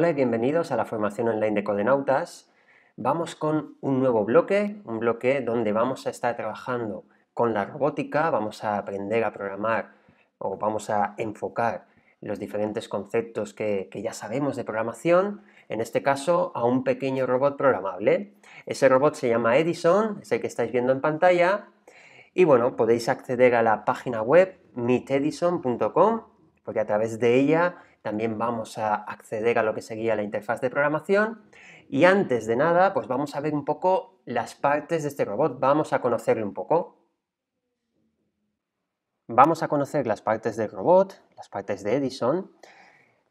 Hola y bienvenidos a la formación online de Codenautas. Vamos con un nuevo bloque, un bloque donde vamos a estar trabajando con la robótica, vamos a aprender a programar o vamos a enfocar los diferentes conceptos que, ya sabemos de programación, en este caso a un pequeño robot programable. Ese robot se llama Edison, es el que estáis viendo en pantalla, y bueno, podéis acceder a la página web meetedison.com, porque a través de ella también vamos a acceder a lo que sería la interfaz de programación. Y antes de nada, pues vamos a ver un poco las partes de este robot. Vamos a conocerle un poco. Vamos a conocer las partes del robot, las partes de Edison.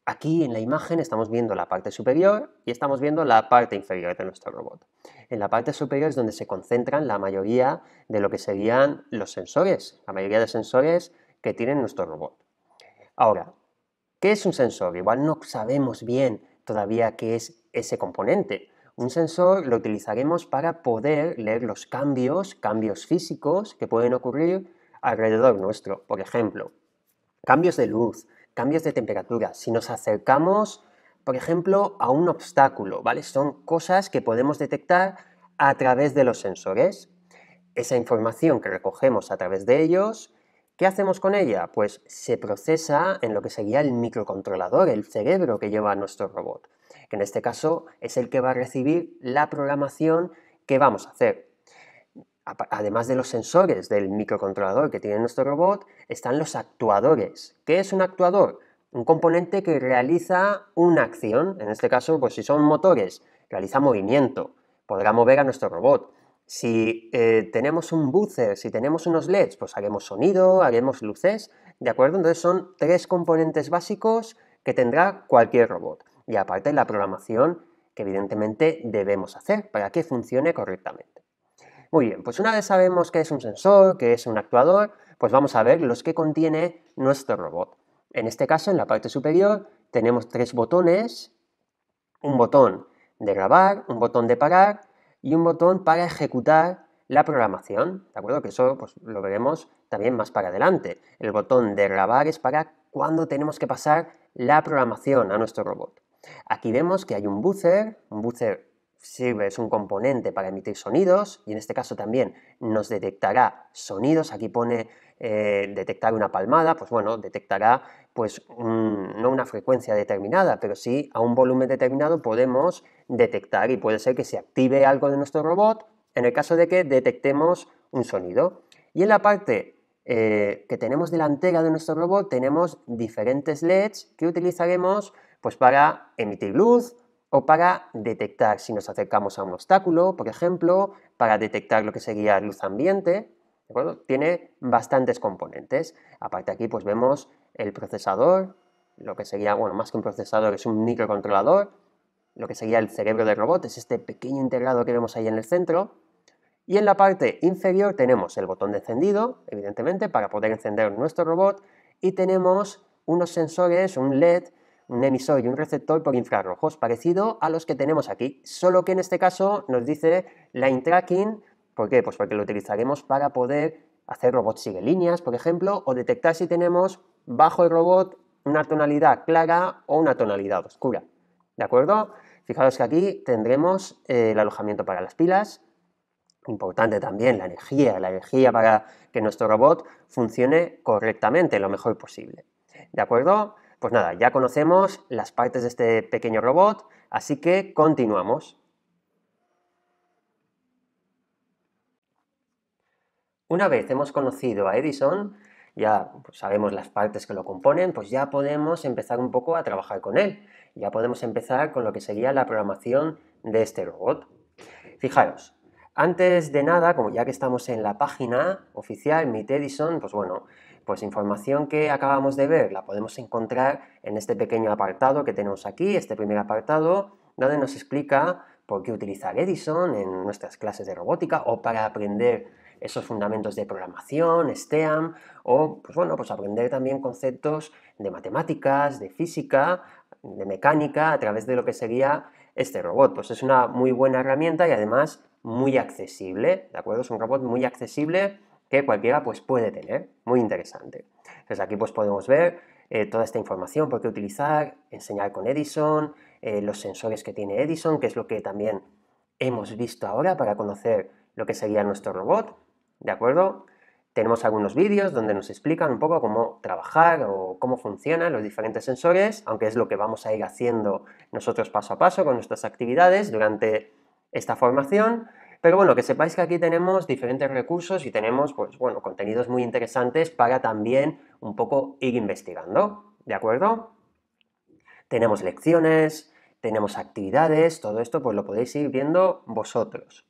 Aquí en la imagen estamos viendo la parte superior y estamos viendo la parte inferior de nuestro robot. En la parte superior es donde se concentran la mayoría de lo que serían los sensores, la mayoría de sensores que tiene nuestro robot. Ahora, ¿Qué es un sensor? Igual no sabemos bien todavía qué es ese componente. Un sensor lo utilizaremos para poder leer los cambios, cambios físicos que pueden ocurrir alrededor nuestro. Por ejemplo, cambios de luz, cambios de temperatura. Si nos acercamos, por ejemplo, a un obstáculo, ¿vale? Son cosas que podemos detectar a través de los sensores. Esa información que recogemos a través de ellos ¿Qué hacemos con ella? Pues se procesa en lo que sería el microcontrolador, el cerebro que lleva nuestro robot, que en este caso es el que va a recibir la programación que vamos a hacer. Además de los sensores del microcontrolador que tiene nuestro robot, están los actuadores. ¿Qué es un actuador? Un componente que realiza una acción, en este caso, pues si son motores, realiza movimiento, podrá mover a nuestro robot. Si eh, tenemos un buzzer, si tenemos unos LEDs, pues haremos sonido, haremos luces, ¿de acuerdo? Entonces son tres componentes básicos que tendrá cualquier robot. Y aparte la programación que evidentemente debemos hacer para que funcione correctamente. Muy bien, pues una vez sabemos que es un sensor, que es un actuador, pues vamos a ver los que contiene nuestro robot. En este caso, en la parte superior, tenemos tres botones, un botón de grabar, un botón de parar y un botón para ejecutar la programación, ¿de acuerdo? Que eso pues, lo veremos también más para adelante. El botón de grabar es para cuando tenemos que pasar la programación a nuestro robot. Aquí vemos que hay un buzzer, un buzzer sirve, es un componente para emitir sonidos y en este caso también nos detectará sonidos. Aquí pone eh, detectar una palmada, pues bueno, detectará pues no una frecuencia determinada, pero sí a un volumen determinado podemos detectar y puede ser que se active algo de nuestro robot en el caso de que detectemos un sonido. Y en la parte eh, que tenemos delantera de nuestro robot tenemos diferentes LEDs que utilizaremos pues para emitir luz o para detectar si nos acercamos a un obstáculo, por ejemplo, para detectar lo que sería luz ambiente, Tiene bastantes componentes. Aparte aquí pues vemos el procesador, lo que sería, bueno, más que un procesador, es un microcontrolador, lo que sería el cerebro del robot, es este pequeño integrado que vemos ahí en el centro. Y en la parte inferior tenemos el botón de encendido, evidentemente, para poder encender nuestro robot, y tenemos unos sensores, un LED, un emisor y un receptor por infrarrojos, parecido a los que tenemos aquí, solo que en este caso nos dice line tracking, ¿por qué? Pues porque lo utilizaremos para poder hacer robots sigue líneas, por ejemplo, o detectar si tenemos bajo el robot una tonalidad clara o una tonalidad oscura. ¿De acuerdo? Fijaros que aquí tendremos eh, el alojamiento para las pilas, importante también la energía, la energía para que nuestro robot funcione correctamente, lo mejor posible. ¿De acuerdo? Pues nada, ya conocemos las partes de este pequeño robot, así que continuamos. Una vez hemos conocido a Edison, ya pues, sabemos las partes que lo componen, pues ya podemos empezar un poco a trabajar con él. Ya podemos empezar con lo que sería la programación de este robot. Fijaros, antes de nada, como ya que estamos en la página oficial Meet Edison, pues bueno, pues información que acabamos de ver la podemos encontrar en este pequeño apartado que tenemos aquí, este primer apartado, donde nos explica por qué utilizar Edison en nuestras clases de robótica o para aprender esos fundamentos de programación, STEAM, o pues bueno, pues aprender también conceptos de matemáticas, de física, de mecánica, a través de lo que sería este robot. Pues es una muy buena herramienta y además muy accesible, ¿de acuerdo? Es un robot muy accesible que cualquiera pues puede tener, muy interesante. Entonces aquí pues podemos ver eh, toda esta información, por qué utilizar, enseñar con Edison, eh, los sensores que tiene Edison, que es lo que también hemos visto ahora para conocer lo que sería nuestro robot. ¿de acuerdo? Tenemos algunos vídeos donde nos explican un poco cómo trabajar o cómo funcionan los diferentes sensores, aunque es lo que vamos a ir haciendo nosotros paso a paso con nuestras actividades durante esta formación. Pero bueno, que sepáis que aquí tenemos diferentes recursos y tenemos, pues bueno, contenidos muy interesantes para también un poco ir investigando, ¿de acuerdo? Tenemos lecciones, tenemos actividades, todo esto pues lo podéis ir viendo vosotros.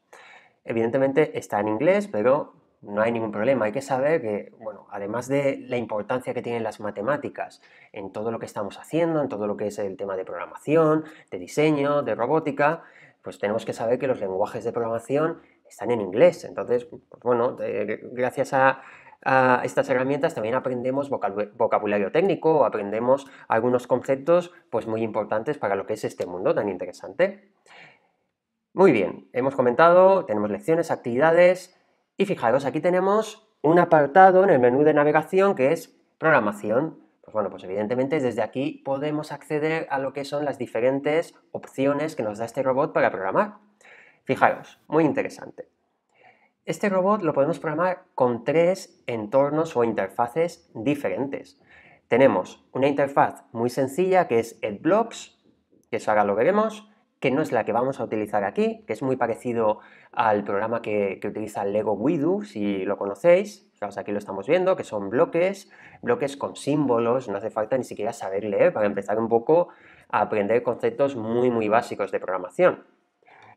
Evidentemente está en inglés, pero no hay ningún problema. Hay que saber que, bueno, además de la importancia que tienen las matemáticas en todo lo que estamos haciendo, en todo lo que es el tema de programación, de diseño, de robótica, pues tenemos que saber que los lenguajes de programación están en inglés. Entonces, pues bueno, eh, gracias a, a, estas herramientas también aprendemos vocabulario técnico, aprendemos algunos conceptos pues muy importantes para lo que es este mundo tan interesante. Muy bien, hemos comentado, tenemos lecciones, actividades, y fijaros, aquí tenemos un apartado en el menú de navegación que es programación. Pues bueno, pues evidentemente desde aquí podemos acceder a lo que son las diferentes opciones que nos da este robot para programar. Fijaros, muy interesante. Este robot lo podemos programar con tres entornos o interfaces diferentes. Tenemos una interfaz muy sencilla que es Edblocks, que eso ahora lo veremos, que no es la que vamos a utilizar aquí, que es muy parecido al programa que, que utiliza Lego Widu, si lo conocéis. Fijaos, aquí lo estamos viendo, que son bloques, bloques con símbolos, no hace falta ni siquiera saber leer para empezar un poco a aprender conceptos muy, muy básicos de programación.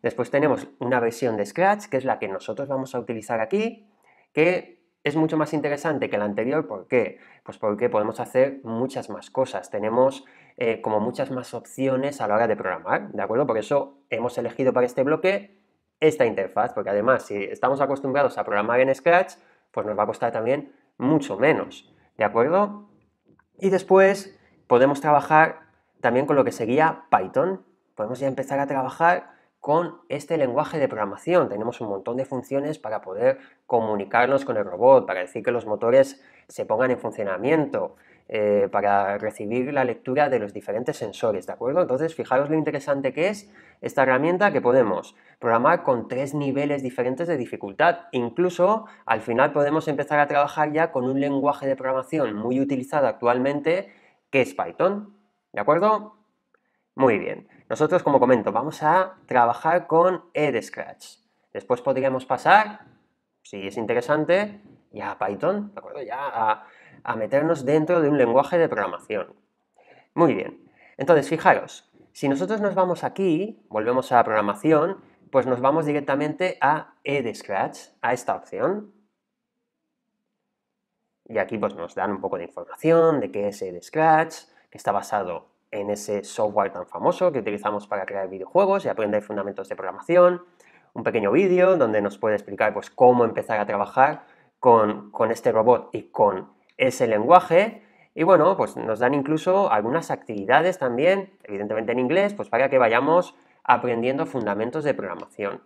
Después tenemos una versión de Scratch, que es la que nosotros vamos a utilizar aquí, que es mucho más interesante que la anterior. ¿Por qué? Pues porque podemos hacer muchas más cosas. Tenemos eh, como muchas más opciones a la hora de programar, ¿de acuerdo? Por eso hemos elegido para este bloque esta interfaz, porque además si estamos acostumbrados a programar en Scratch, pues nos va a costar también mucho menos, ¿de acuerdo? Y después podemos trabajar también con lo que sería Python. Podemos ya empezar a trabajar con este lenguaje de programación. Tenemos un montón de funciones para poder comunicarnos con el robot, para decir que los motores se pongan en funcionamiento, eh, para recibir la lectura de los diferentes sensores, ¿de acuerdo? Entonces, fijaros lo interesante que es esta herramienta que podemos programar con tres niveles diferentes de dificultad. Incluso, al final podemos empezar a trabajar ya con un lenguaje de programación muy utilizado actualmente, que es Python, ¿de acuerdo? Muy bien. Nosotros, como comento, vamos a trabajar con Scratch. Después podríamos pasar, si es interesante, ya a Python, ¿de acuerdo? Ya a a meternos dentro de un lenguaje de programación. Muy bien, entonces fijaros, si nosotros nos vamos aquí, volvemos a la programación, pues nos vamos directamente a E Scratch, a esta opción. Y aquí pues nos dan un poco de información de qué es E Scratch, que está basado en ese software tan famoso que utilizamos para crear videojuegos y aprender fundamentos de programación. Un pequeño vídeo donde nos puede explicar pues, cómo empezar a trabajar con, con este robot y con el lenguaje. Y bueno, pues nos dan incluso algunas actividades también, evidentemente en inglés, pues para que vayamos aprendiendo fundamentos de programación.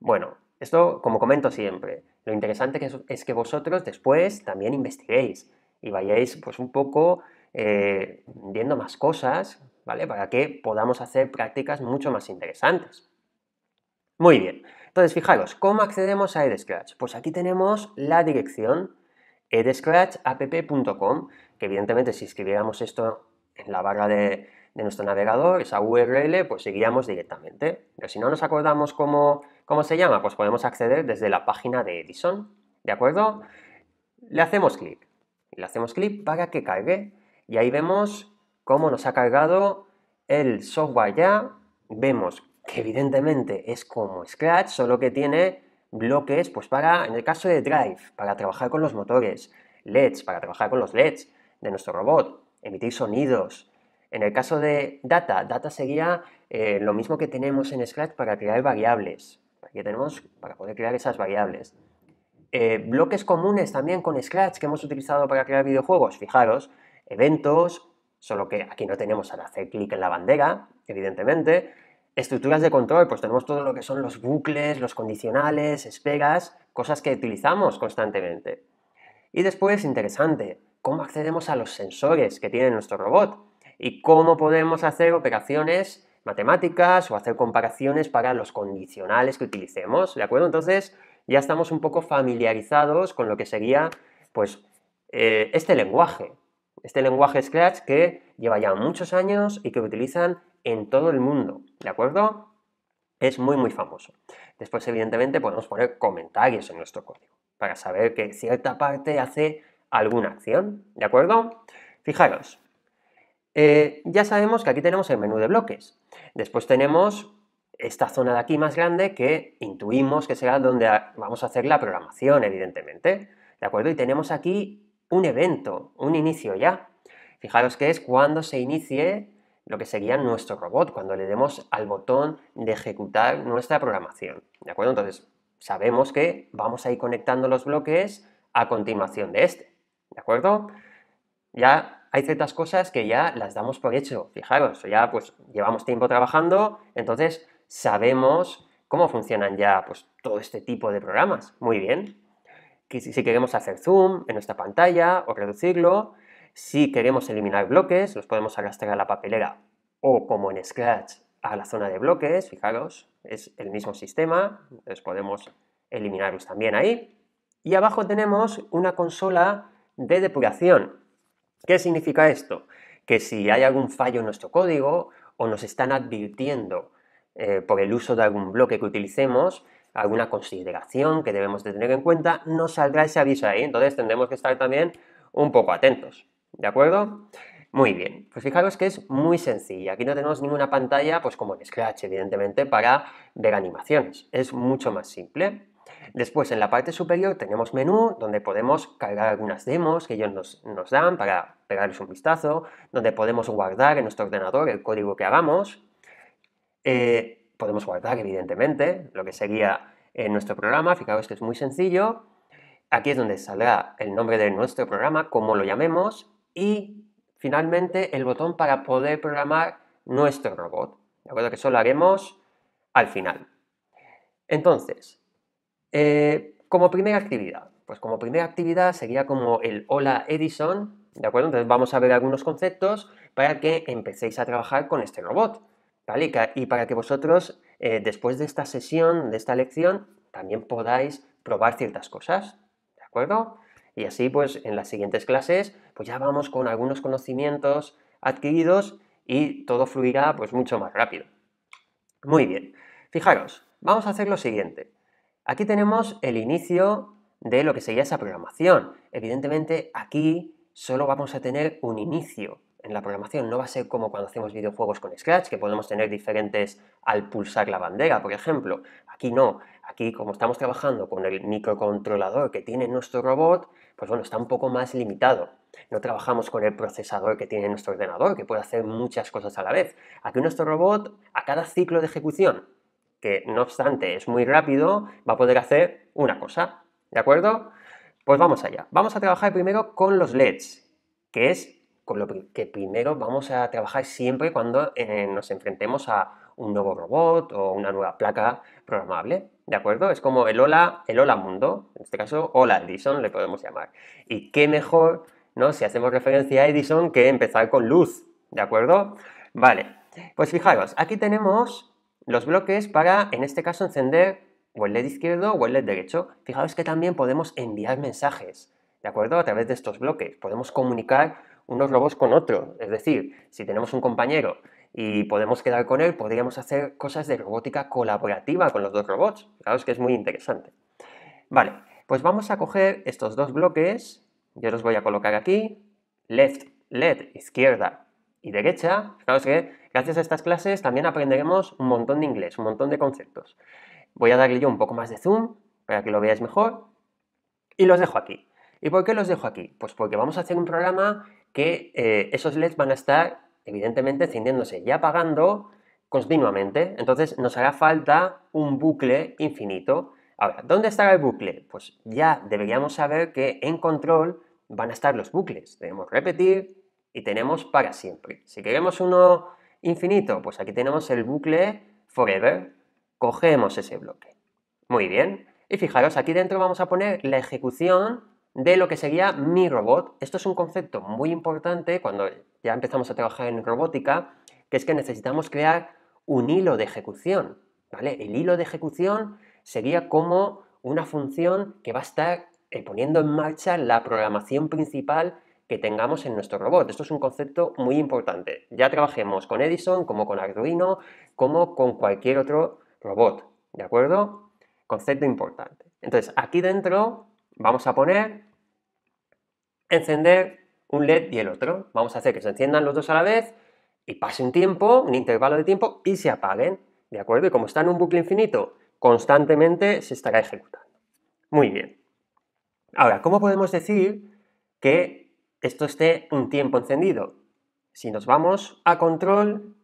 Bueno, esto como comento siempre, lo interesante que es, que vosotros después también investiguéis y vayáis pues un poco eh, viendo más cosas, ¿vale? Para que podamos hacer prácticas mucho más interesantes. Muy bien, entonces fijaros, ¿cómo accedemos a Scratch? Pues aquí tenemos la dirección edscratchapp.com, que evidentemente si escribiéramos esto en la barra de, nuestro navegador, esa URL, pues seguiríamos directamente. Pero si no nos acordamos cómo, cómo se llama, pues podemos acceder desde la página de Edison, ¿de acuerdo? Le hacemos clic, le hacemos clic para que cargue y ahí vemos cómo nos ha cargado el software ya, vemos que evidentemente es como Scratch, solo que tiene bloques, pues para, en el caso de Drive, para trabajar con los motores, LEDs, para trabajar con los LEDs de nuestro robot, emitir sonidos. En el caso de Data, Data sería eh, lo mismo que tenemos en Scratch para crear variables, Aquí tenemos para poder crear esas variables. Eh, bloques comunes también con Scratch que hemos utilizado para crear videojuegos, fijaros, eventos, solo que aquí no tenemos al hacer clic en la bandera, evidentemente, Estructuras de control, pues tenemos todo lo que son los bucles, los condicionales, esperas, cosas que utilizamos constantemente. Y después, interesante, cómo accedemos a los sensores que tiene nuestro robot y cómo podemos hacer operaciones matemáticas o hacer comparaciones para los condicionales que utilicemos, ¿de acuerdo? Entonces ya estamos un poco familiarizados con lo que sería pues eh, este lenguaje. Este lenguaje Scratch que lleva ya muchos años y que utilizan en todo el mundo, ¿de acuerdo? Es muy muy famoso. Después, evidentemente, podemos poner comentarios en nuestro código para saber que cierta parte hace alguna acción, ¿de acuerdo? Fijaros, eh, ya sabemos que aquí tenemos el menú de bloques. Después tenemos esta zona de aquí más grande que intuimos que será donde vamos a hacer la programación, evidentemente. ¿De acuerdo? Y tenemos aquí un evento, un inicio ya. Fijaros que es cuando se inicie lo que sería nuestro robot, cuando le demos al botón de ejecutar nuestra programación. ¿De acuerdo? Entonces, sabemos que vamos a ir conectando los bloques a continuación de este. ¿De acuerdo? Ya hay ciertas cosas que ya las damos por hecho. Fijaros, ya pues llevamos tiempo trabajando, entonces sabemos cómo funcionan ya pues todo este tipo de programas. Muy bien si queremos hacer zoom en nuestra pantalla o reducirlo, si queremos eliminar bloques, los podemos arrastrar a la papelera o como en Scratch a la zona de bloques, fijaros, es el mismo sistema, entonces podemos eliminarlos también ahí. Y abajo tenemos una consola de depuración. ¿Qué significa esto? Que si hay algún fallo en nuestro código o nos están advirtiendo eh, por el uso de algún bloque que utilicemos, alguna consideración que debemos de tener en cuenta, no saldrá ese aviso ahí. Entonces tendremos que estar también un poco atentos. ¿De acuerdo? Muy bien, pues fijaros que es muy sencilla. Aquí no tenemos ninguna pantalla, pues como en Scratch, evidentemente, para ver animaciones. Es mucho más simple. Después, en la parte superior tenemos menú donde podemos cargar algunas demos que ellos nos, dan para pegarles un vistazo, donde podemos guardar en nuestro ordenador el código que hagamos. Eh, podemos guardar, evidentemente, lo que sería en nuestro programa. Fijaos que es muy sencillo. Aquí es donde saldrá el nombre de nuestro programa, como lo llamemos, y finalmente el botón para poder programar nuestro robot. De acuerdo que eso lo haremos al final. Entonces, eh, como primera actividad, pues como primera actividad sería como el Hola Edison, ¿de acuerdo? Entonces vamos a ver algunos conceptos para que empecéis a trabajar con este robot. Y, para que vosotros, eh, después de esta sesión, de esta lección, también podáis probar ciertas cosas, ¿de acuerdo? Y así, pues, en las siguientes clases, pues ya vamos con algunos conocimientos adquiridos y todo fluirá, pues, mucho más rápido. Muy bien. Fijaros, vamos a hacer lo siguiente. Aquí tenemos el inicio de lo que sería esa programación. Evidentemente, aquí solo vamos a tener un inicio, en la programación. No va a ser como cuando hacemos videojuegos con Scratch, que podemos tener diferentes al pulsar la bandera, por ejemplo. Aquí no. Aquí, como estamos trabajando con el microcontrolador que tiene nuestro robot, pues bueno, está un poco más limitado. No trabajamos con el procesador que tiene nuestro ordenador, que puede hacer muchas cosas a la vez. Aquí nuestro robot, a cada ciclo de ejecución, que no obstante es muy rápido, va a poder hacer una cosa. ¿De acuerdo? Pues vamos allá. Vamos a trabajar primero con los LEDs, que es con lo que primero vamos a trabajar siempre cuando eh, nos enfrentemos a un nuevo robot o una nueva placa programable, ¿de acuerdo? Es como el hola, el hola mundo, en este caso hola Edison le podemos llamar. Y qué mejor, ¿no? Si hacemos referencia a Edison que empezar con luz, ¿de acuerdo? Vale, pues fijaros, aquí tenemos los bloques para, en este caso, encender o el LED izquierdo o el LED derecho. Fijaros que también podemos enviar mensajes, ¿de acuerdo? A través de estos bloques. Podemos comunicar unos robots con otro, Es decir, si tenemos un compañero y podemos quedar con él, podríamos hacer cosas de robótica colaborativa con los dos robots. Claro, que es muy interesante. Vale, pues vamos a coger estos dos bloques. Yo los voy a colocar aquí. Left, LED, izquierda y derecha. Fijaos que gracias a estas clases también aprenderemos un montón de inglés, un montón de conceptos. Voy a darle yo un poco más de zoom para que lo veáis mejor. Y los dejo aquí. ¿Y por qué los dejo aquí? Pues porque vamos a hacer un programa que eh, esos LEDs van a estar, evidentemente, encendiéndose y apagando continuamente. Entonces nos hará falta un bucle infinito. Ahora, ¿dónde estará el bucle? Pues ya deberíamos saber que en control van a estar los bucles. Debemos repetir y tenemos para siempre. Si queremos uno infinito, pues aquí tenemos el bucle forever. Cogemos ese bloque. Muy bien. Y fijaros, aquí dentro vamos a poner la ejecución de lo que sería mi robot. Esto es un concepto muy importante cuando ya empezamos a trabajar en robótica, que es que necesitamos crear un hilo de ejecución. ¿vale? El hilo de ejecución sería como una función que va a estar eh, poniendo en marcha la programación principal que tengamos en nuestro robot. Esto es un concepto muy importante. Ya trabajemos con Edison, como con Arduino, como con cualquier otro robot. ¿De acuerdo? Concepto importante. Entonces, aquí dentro vamos a poner, encender un LED y el otro. Vamos a hacer que se enciendan los dos a la vez y pase un tiempo, un intervalo de tiempo y se apaguen. ¿De acuerdo? Y como está en un bucle infinito, constantemente se estará ejecutando. Muy bien. Ahora, ¿cómo podemos decir que esto esté un tiempo encendido? Si nos vamos a control,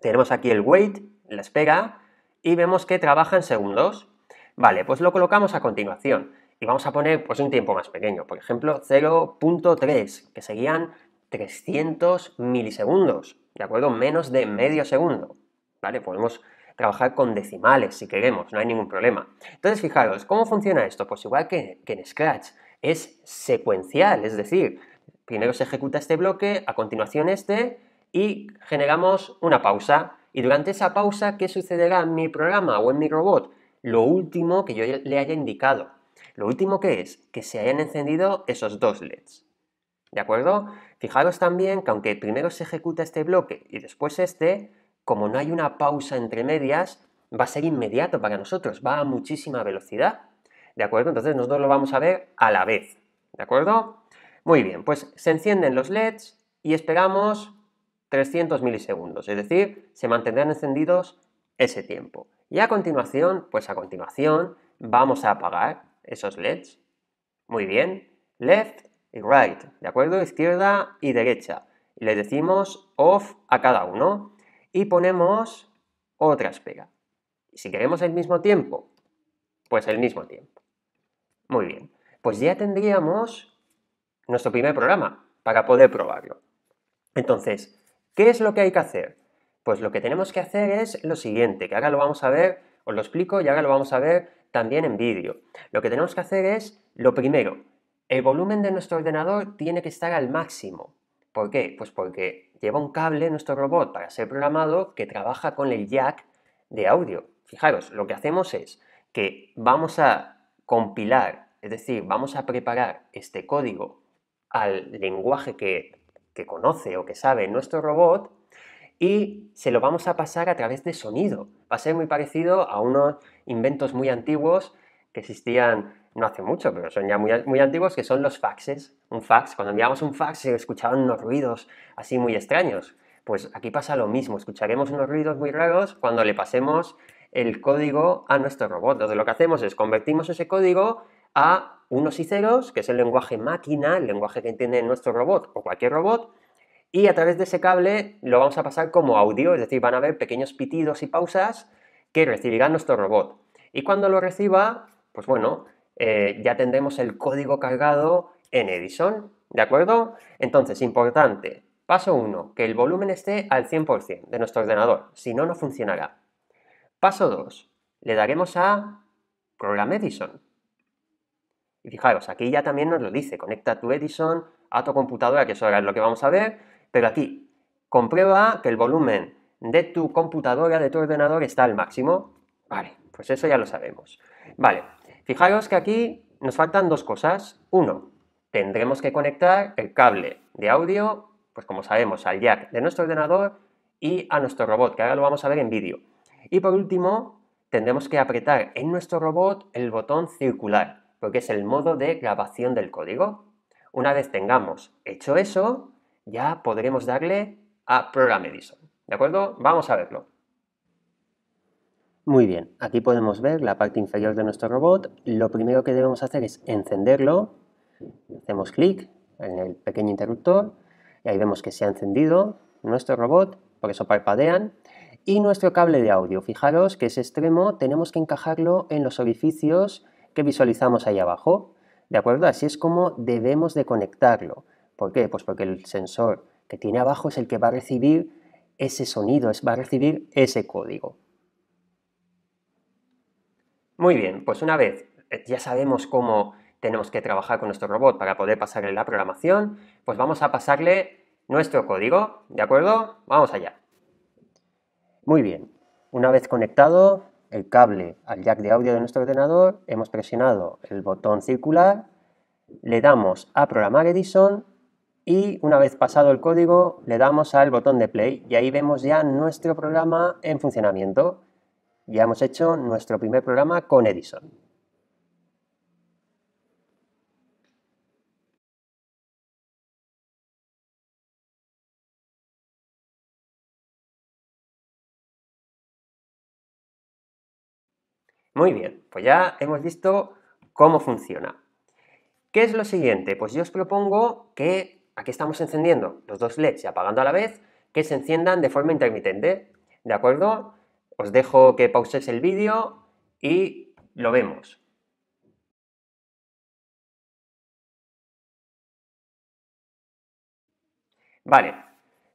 tenemos aquí el wait, la espera, y vemos que trabaja en segundos. Vale, pues lo colocamos a continuación y vamos a poner pues, un tiempo más pequeño, por ejemplo 0.3, que serían 300 milisegundos, ¿de acuerdo? Menos de medio segundo, ¿vale? Podemos trabajar con decimales si queremos, no hay ningún problema. Entonces, fijaros, ¿cómo funciona esto? Pues igual que, que en Scratch, es secuencial, es decir, primero se ejecuta este bloque, a continuación este, y generamos una pausa. Y durante esa pausa, ¿qué sucederá en mi programa o en mi robot? Lo último que yo le haya indicado. Lo último que es que se hayan encendido esos dos LEDs. ¿De acuerdo? Fijaros también que aunque primero se ejecuta este bloque y después este, como no hay una pausa entre medias, va a ser inmediato para nosotros, va a muchísima velocidad. ¿De acuerdo? Entonces nosotros lo vamos a ver a la vez. ¿De acuerdo? Muy bien, pues se encienden los LEDs y esperamos 300 milisegundos, es decir, se mantendrán encendidos ese tiempo. Y a continuación, pues a continuación vamos a apagar esos LEDs. Muy bien, left y right, ¿de acuerdo? Izquierda y derecha. Le decimos off a cada uno y ponemos otra espera. Si queremos el mismo tiempo, pues el mismo tiempo. Muy bien, pues ya tendríamos nuestro primer programa para poder probarlo. Entonces, ¿qué es lo que hay que hacer? Pues lo que tenemos que hacer es lo siguiente, que ahora lo vamos a ver, os lo explico y ahora lo vamos a ver también en vídeo. Lo que tenemos que hacer es, lo primero, el volumen de nuestro ordenador tiene que estar al máximo. ¿Por qué? Pues porque lleva un cable nuestro robot para ser programado que trabaja con el jack de audio. Fijaros, lo que hacemos es que vamos a compilar, es decir, vamos a preparar este código al lenguaje que, que conoce o que sabe nuestro robot y se lo vamos a pasar a través de sonido. Va a ser muy parecido a unos inventos muy antiguos que existían no hace mucho, pero son ya muy, antiguos, que son los faxes. Un fax, cuando enviábamos un fax se escuchaban unos ruidos así muy extraños. Pues aquí pasa lo mismo, escucharemos unos ruidos muy raros cuando le pasemos el código a nuestro robot. Entonces lo que hacemos es convertimos ese código a unos y ceros, que es el lenguaje máquina, el lenguaje que entiende nuestro robot o cualquier robot, y a través de ese cable lo vamos a pasar como audio, es decir, van a haber pequeños pitidos y pausas que recibirá nuestro robot. Y cuando lo reciba, pues bueno, eh, ya tendremos el código cargado en Edison, ¿de acuerdo? Entonces, importante, paso 1, que el volumen esté al 100% de nuestro ordenador, si no, no funcionará. Paso 2, le daremos a Program Edison. Y fijaros, aquí ya también nos lo dice, conecta tu Edison a tu computadora, que eso ahora es lo que vamos a ver, pero aquí, comprueba que el volumen de tu computadora, de tu ordenador, está al máximo. Vale, pues eso ya lo sabemos. Vale, fijaros que aquí nos faltan dos cosas. Uno, tendremos que conectar el cable de audio, pues como sabemos, al jack de nuestro ordenador y a nuestro robot, que ahora lo vamos a ver en vídeo. Y por último, tendremos que apretar en nuestro robot el botón circular, porque es el modo de grabación del código. Una vez tengamos hecho eso, ya podremos darle a Program Edison. ¿De acuerdo? Vamos a verlo. Muy bien, aquí podemos ver la parte inferior de nuestro robot. Lo primero que debemos hacer es encenderlo. Hacemos clic en el pequeño interruptor y ahí vemos que se ha encendido nuestro robot, por eso parpadean. Y nuestro cable de audio, fijaros que ese extremo tenemos que encajarlo en los orificios que visualizamos ahí abajo. ¿De acuerdo? Así es como debemos de conectarlo. ¿Por qué? Pues porque el sensor que tiene abajo es el que va a recibir ese sonido, va a recibir ese código. Muy bien, pues una vez eh, ya sabemos cómo tenemos que trabajar con nuestro robot para poder pasarle la programación, pues vamos a pasarle nuestro código, ¿de acuerdo? Vamos allá. Muy bien, una vez conectado el cable al jack de audio de nuestro ordenador, hemos presionado el botón circular, le damos a programar Edison y una vez pasado el código le damos al botón de play y ahí vemos ya nuestro programa en funcionamiento. Ya hemos hecho nuestro primer programa con Edison. Muy bien, pues ya hemos visto cómo funciona. ¿Qué es lo siguiente? Pues yo os propongo que aquí estamos encendiendo los dos LEDs y apagando a la vez, que se enciendan de forma intermitente. ¿De acuerdo? Os dejo que pauséis el vídeo y lo vemos. Vale,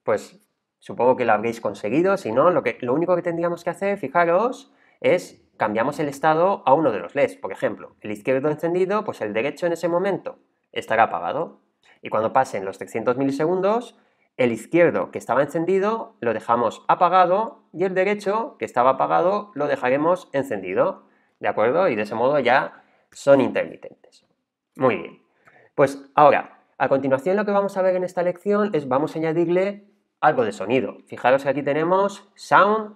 pues supongo que lo habréis conseguido, si no, lo, lo único que tendríamos que hacer, fijaros, es cambiamos el estado a uno de los LEDs. Por ejemplo, el izquierdo encendido, pues el derecho en ese momento estará apagado y cuando pasen los 300 milisegundos, el izquierdo que estaba encendido lo dejamos apagado y el derecho que estaba apagado lo dejaremos encendido. ¿De acuerdo? Y de ese modo ya son intermitentes. Muy bien. Pues ahora, a continuación lo que vamos a ver en esta lección es vamos a añadirle algo de sonido. Fijaros que aquí tenemos sound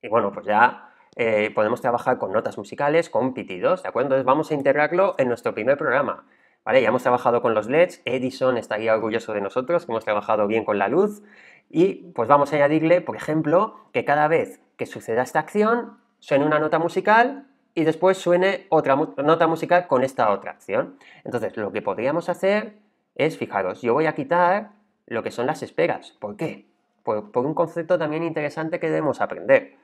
y bueno, pues ya eh, podemos trabajar con notas musicales, con pitidos, ¿de acuerdo? Entonces vamos a integrarlo en nuestro primer programa. ¿vale? Ya hemos trabajado con los LEDs, Edison estaría orgulloso de nosotros, que hemos trabajado bien con la luz, y pues vamos a añadirle, por ejemplo, que cada vez que suceda esta acción, suene una nota musical y después suene otra nota musical con esta otra acción. Entonces, lo que podríamos hacer es, fijaros, yo voy a quitar lo que son las esperas. ¿Por qué? Por, un concepto también interesante que debemos aprender.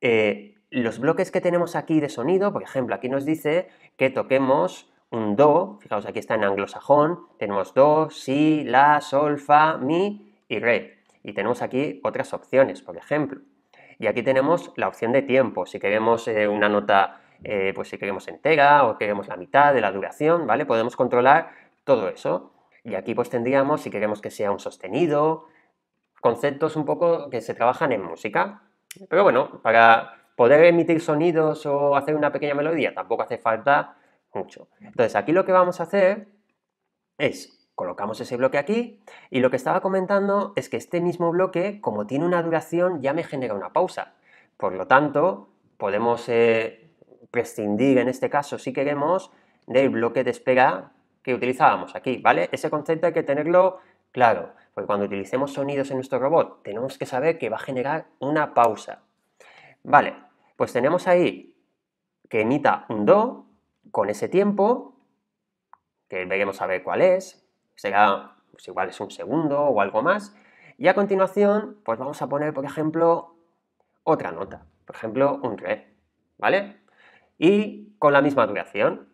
Eh, los bloques que tenemos aquí de sonido, por ejemplo, aquí nos dice que toquemos un do, fijaos aquí está en anglosajón, tenemos do, si, la, sol, fa, mi y re. Y tenemos aquí otras opciones, por ejemplo. Y aquí tenemos la opción de tiempo, si queremos eh, una nota, eh, pues si queremos entera o queremos la mitad de la duración, ¿vale? Podemos controlar todo eso. Y aquí pues tendríamos si queremos que sea un sostenido, conceptos un poco que se trabajan en música. Pero bueno, para poder emitir sonidos o hacer una pequeña melodía tampoco hace falta entonces, aquí lo que vamos a hacer es, colocamos ese bloque aquí y lo que estaba comentando es que este mismo bloque, como tiene una duración, ya me genera una pausa. Por lo tanto, podemos eh, prescindir en este caso, si queremos, del bloque de espera que utilizábamos aquí, ¿vale? Ese concepto hay que tenerlo claro, porque cuando utilicemos sonidos en nuestro robot, tenemos que saber que va a generar una pausa. Vale, pues tenemos ahí que emita un do, con ese tiempo, que veremos a ver cuál es, será, pues igual es un segundo o algo más, y a continuación, pues vamos a poner, por ejemplo, otra nota, por ejemplo, un re, ¿vale? Y con la misma duración.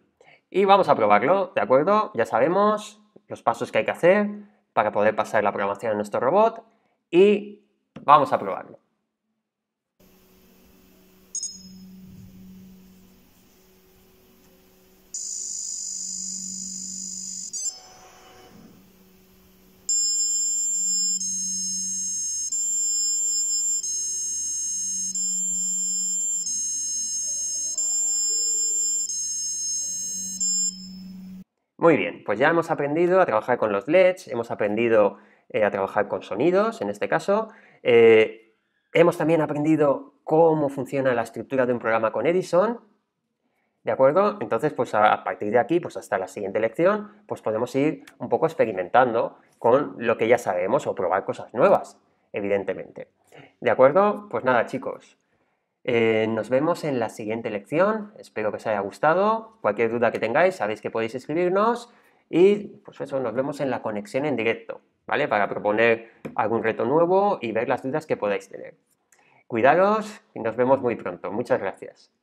Y vamos a probarlo, ¿de acuerdo? Ya sabemos los pasos que hay que hacer para poder pasar la programación a nuestro robot y vamos a probarlo. Muy bien, pues ya hemos aprendido a trabajar con los LEDs, hemos aprendido eh, a trabajar con sonidos, en este caso. Eh, hemos también aprendido cómo funciona la estructura de un programa con Edison. ¿De acuerdo? Entonces, pues a partir de aquí, pues hasta la siguiente lección, pues podemos ir un poco experimentando con lo que ya sabemos o probar cosas nuevas, evidentemente. ¿De acuerdo? Pues nada, chicos. Eh, nos vemos en la siguiente lección. Espero que os haya gustado. Cualquier duda que tengáis, sabéis que podéis escribirnos. Y por pues eso, nos vemos en la conexión en directo, ¿vale? Para proponer algún reto nuevo y ver las dudas que podáis tener. Cuidaros y nos vemos muy pronto. Muchas gracias.